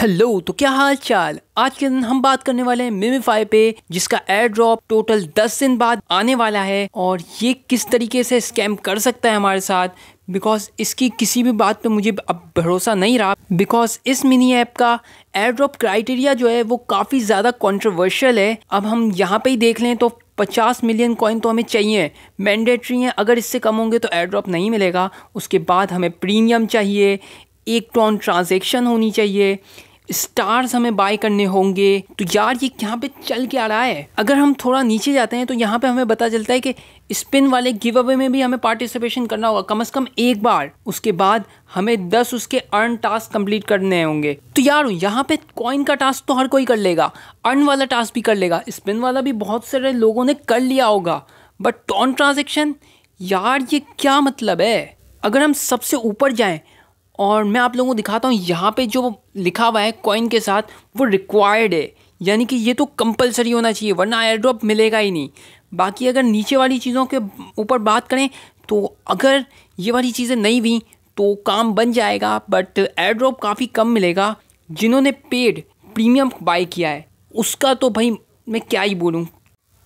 hello तो क्या हाल चाल आज के दिन हम बात करने वाले हैं मिमीफाई पे जिसका एयर ड्रॉप टोटल 10 दिन बाद आने वाला है और ये किस तरीके से स्कैम कर सकता है हमारे साथ बिकॉज इसकी किसी भी बात पे मुझे अब भरोसा नहीं रहा बिकॉज इस मिनी ऐप का एयर ड्रॉप क्राइटेरिया जो है वो काफ़ी ज़्यादा कॉन्ट्रोवर्शियल है अब हम यहाँ पे ही देख लें तो 50 मिलियन कॉइन तो हमें चाहिए मैंडेटरी हैं अगर इससे कम होंगे तो एयर ड्रॉप नहीं मिलेगा उसके बाद हमें प्रीमियम चाहिए एक टॉन ट्रांजेक्शन होनी चाहिए स्टार्स हमें बाय करने होंगे तो यार ये यहाँ पे चल के आ रहा है अगर हम थोड़ा नीचे जाते हैं तो यहाँ पे हमें पता चलता है कि स्पिन वाले गिव अवे में भी हमें पार्टिसिपेशन करना होगा कम से कम एक बार उसके बाद हमें दस उसके अर्न टास्क कंप्लीट करने होंगे तो यार यहाँ पे कॉइन का टास्क तो हर कोई कर लेगा अर्न वाला टास्क भी कर लेगा स्पिन वाला भी बहुत सारे लोगों ने कर लिया होगा बट टॉन ट्रांजेक्शन यार ये क्या मतलब है अगर हम सबसे ऊपर जाएं और मैं आप लोगों को दिखाता हूँ यहाँ पे जो लिखा हुआ है कॉइन के साथ वो रिक्वायर्ड है यानी कि ये तो कंपलसरी होना चाहिए वरना एयर ड्रॉप मिलेगा ही नहीं बाकी अगर नीचे वाली चीज़ों के ऊपर बात करें तो अगर ये वाली चीज़ें नहीं हुई तो काम बन जाएगा बट एयर ड्रॉप काफ़ी कम मिलेगा जिन्होंने पेड प्रीमियम बाई किया है उसका तो भाई मैं क्या ही बोलूँ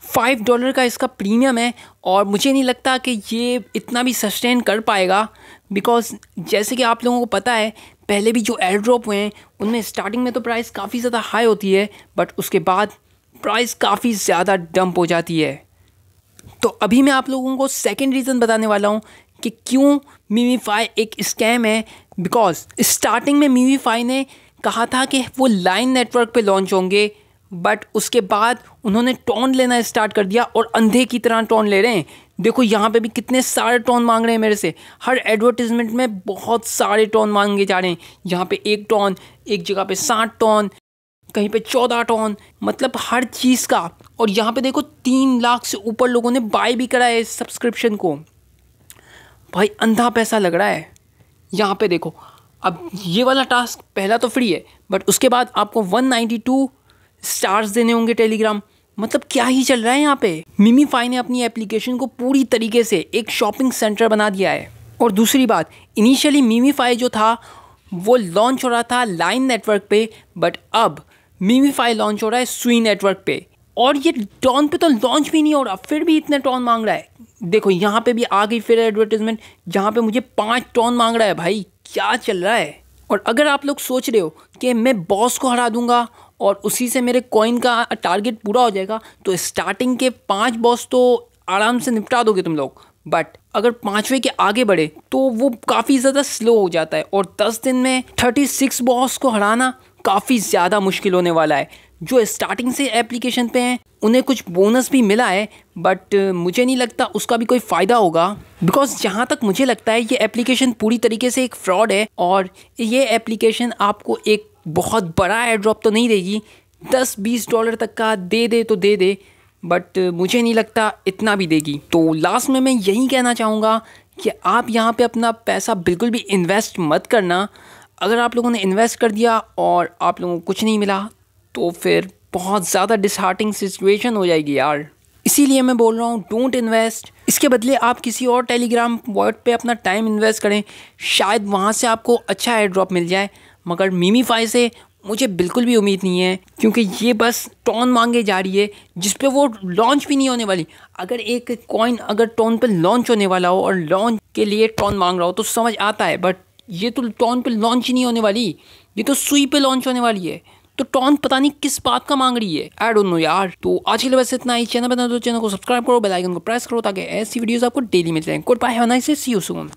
फाइव डॉलर का इसका प्रीमियम है और मुझे नहीं लगता कि ये इतना भी सस्टेन कर पाएगा बिकॉज़ जैसे कि आप लोगों को पता है पहले भी जो एयर ड्रॉप हुए हैं उनमें स्टार्टिंग में तो प्राइस काफ़ी ज़्यादा हाई होती है बट उसके बाद प्राइस काफ़ी ज़्यादा डंप हो जाती है तो अभी मैं आप लोगों को सेकेंड रीज़न बताने वाला हूँ कि क्यों मीमीफाई एक स्कैम है बिकॉज स्टार्टिंग में मीमीफाई ने कहा था कि वो लाइन नेटवर्क पे लॉन्च होंगे बट उसके बाद उन्होंने टोन लेना स्टार्ट कर दिया और अंधे की तरह टोन ले रहे हैं देखो यहाँ पे भी कितने सारे टोन मांग रहे हैं मेरे से हर एडवर्टीजमेंट में बहुत सारे टोन मांगे जा रहे हैं यहाँ पे एक टॉन एक जगह पे साठ टोन कहीं पे चौदह टोन मतलब हर चीज़ का और यहाँ पे देखो तीन लाख से ऊपर लोगों ने बाय भी करा है इस सब्सक्रिप्शन को भाई अंधा पैसा लग रहा है यहाँ पे देखो अब ये वाला टास्क पहला तो फ्री है बट उसके बाद आपको 192 स्टार्स देने होंगे टेलीग्राम मतलब क्या ही चल रहा है यहाँ पे मिमी फाई ने अपनी एप्लीकेशन को पूरी तरीके से एक शॉपिंग सेंटर बना दिया है और दूसरी बात इनिशियली मिमी फाई जो था वो लॉन्च हो रहा था लाइन नेटवर्क पे बट अब फाई लॉन्च हो रहा है सुई नेटवर्क पे और ये टॉन पे तो लॉन्च भी नहीं हो रहा फिर भी इतने टॉन मांग रहा है देखो यहाँ पे भी आ गई फिर एडवर्टीजमेंट जहाँ पे मुझे पाँच टॉन मांग रहा है भाई क्या चल रहा है और अगर आप लोग सोच रहे हो कि मैं बॉस को हरा दूंगा और उसी से मेरे कॉइन का टारगेट पूरा हो जाएगा तो स्टार्टिंग के पाँच बॉस तो आराम से निपटा दोगे तुम लोग बट अगर पाँचवें के आगे बढ़े तो वो काफ़ी ज़्यादा स्लो हो जाता है और दस दिन में थर्टी सिक्स बॉस को हराना काफ़ी ज़्यादा मुश्किल होने वाला है जो स्टार्टिंग से एप्लीकेशन पे हैं उन्हें कुछ बोनस भी मिला है बट मुझे नहीं लगता उसका भी कोई फ़ायदा होगा बिकॉज जहाँ तक मुझे लगता है ये एप्लीकेशन पूरी तरीके से एक फ्रॉड है और ये एप्लीकेशन आपको एक बहुत बड़ा एयर ड्रॉप तो नहीं देगी दस बीस डॉलर तक का दे दे तो दे दे बट मुझे नहीं लगता इतना भी देगी तो लास्ट में मैं यही कहना चाहूँगा कि आप यहाँ पे अपना पैसा बिल्कुल भी इन्वेस्ट मत करना अगर आप लोगों ने इन्वेस्ट कर दिया और आप लोगों को कुछ नहीं मिला तो फिर बहुत ज़्यादा डिसहार्टिंग सिचुएशन हो जाएगी यार इसीलिए मैं बोल रहा हूँ डोंट इन्वेस्ट इसके बदले आप किसी और टेलीग्राम वॉट पे अपना टाइम इन्वेस्ट करें शायद वहाँ से आपको अच्छा एयर ड्रॉप मिल जाए मगर मीमीफाई से मुझे बिल्कुल भी उम्मीद नहीं है क्योंकि ये बस टोन मांगे जा रही है जिस पे वो लॉन्च भी नहीं होने वाली अगर एक कॉइन अगर टोन पे लॉन्च होने वाला हो और लॉन्च के लिए टोन मांग रहा हो तो समझ आता है बट ये तो टोन पे लॉन्च ही नहीं होने वाली ये तो सुई पे लॉन्च होने वाली है तो टॉन पता नहीं किस बात का मांग रही है आई डोंट नो यार तो आज के लिए बस इतना ही चैनल बना दो चैनल को सब्सक्राइब करो बेलाइकन को प्रेस करो ताकि ऐसी वीडियो आपको डेली मिल जाए good bye have nice see you soon